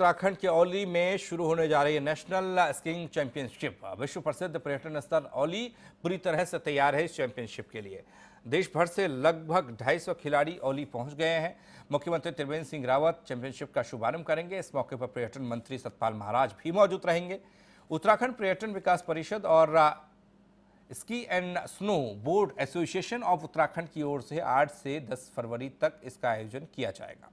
उत्तराखंड के औली में शुरू होने जा रही है नेशनल स्कीइंग चैंपियनशिप विश्व प्रसिद्ध पर्यटन स्थल औली पूरी तरह से तैयार है इस चैंपियनशिप के लिए देश भर से लगभग 250 खिलाड़ी औली पहुंच गए हैं मुख्यमंत्री त्रिवेंद्र सिंह रावत चैंपियनशिप का शुभारंभ करेंगे इस मौके पर पर्यटन मंत्री सतपाल महाराज भी मौजूद रहेंगे उत्तराखंड पर्यटन विकास परिषद और ski and snowboard association of Uttarakhand की ओर से आठ से दस फरवरी तक इसका आयोजन किया जाएगा